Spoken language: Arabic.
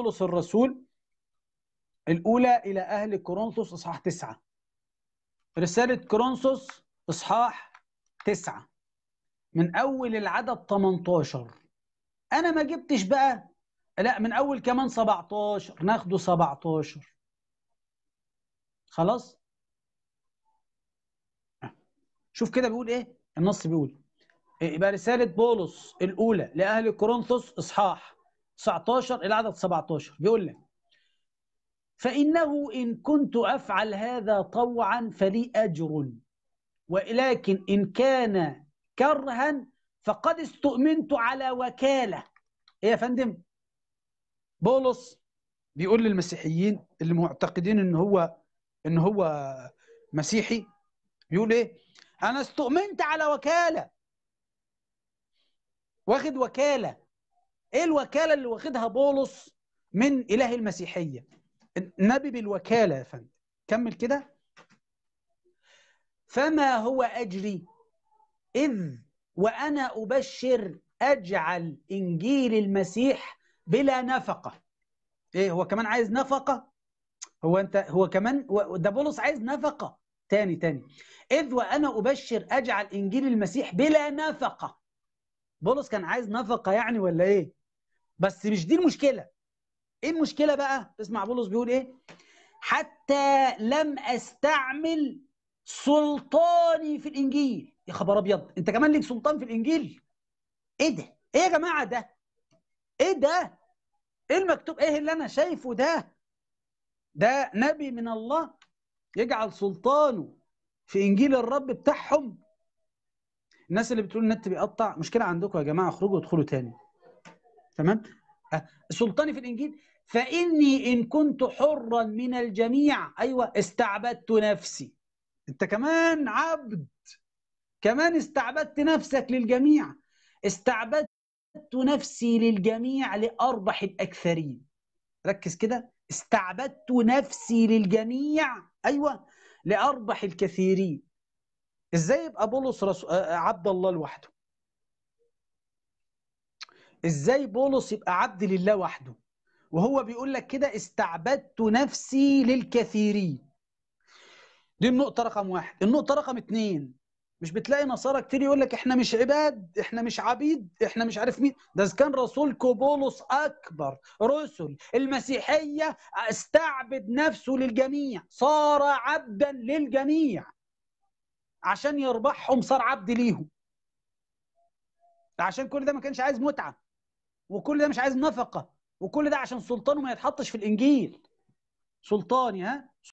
بولس الرسول الأولى إلى أهل كورنثوس إصحاح تسعة رسالة كورنثوس إصحاح تسعة من أول العدد 18 أنا ما جبتش بقى لا من أول كمان 17 ناخده 17 خلاص آه. شوف كده بيقول إيه النص بيقول يبقى رسالة بولس الأولى لأهل كورنثوس إصحاح 19 العدد 17 بيقول لك فإنه إن كنت أفعل هذا طوعا فلي أجر ولكن إن كان كرها فقد استؤمنت على وكالة إيه يا فندم بولس بيقول للمسيحيين اللي معتقدين إن هو إن هو مسيحي بيقول إيه أنا استؤمنت على وكالة واخد وكالة ايه الوكاله اللي واخدها بولس من اله المسيحيه النبي بالوكاله يا فندم كمل كده فما هو اجري اذ وانا ابشر اجعل انجيل المسيح بلا نفقه ايه هو كمان عايز نفقه هو انت هو كمان ده بولس عايز نفقه تاني تاني اذ وانا ابشر اجعل انجيل المسيح بلا نفقه بولس كان عايز نفقه يعني ولا ايه بس مش دي المشكله ايه المشكله بقى تسمع بولس بيقول ايه حتى لم استعمل سلطاني في الانجيل يا خبر ابيض انت كمان ليك سلطان في الانجيل ايه ده ايه يا جماعه ده ايه ده ايه المكتوب ايه اللي انا شايفه ده ده نبي من الله يجعل سلطانه في انجيل الرب بتاعهم الناس اللي بتقول النت بيقطع مشكله عندكم يا جماعه اخرجوا ادخلوا تاني تمام أه، سلطاني في الانجيل فاني ان كنت حرا من الجميع ايوه استعبدت نفسي انت كمان عبد كمان استعبدت نفسك للجميع استعبدت نفسي للجميع لاربح الاكثرين ركز كده استعبدت نفسي للجميع ايوه لاربح الكثيرين ازاي يبقى بولس رسو... آه، آه، عبد الله لوحده ازاي بولس يبقى عبد لله وحده وهو بيقول لك كده استعبدت نفسي للكثيرين دي النقطة رقم واحد النقطة رقم اتنين مش بتلاقي نصارى كتير يقول لك احنا مش عباد احنا مش عبيد احنا مش عارف مين ده كان رسولكم بولس اكبر رسل المسيحيه استعبد نفسه للجميع صار عبدا للجميع عشان يربحهم صار عبد ليهم عشان كل ده ما كانش عايز متعه وكل ده مش عايز نفقه وكل ده عشان سلطانه ما يتحطش في الانجيل سلطاني ها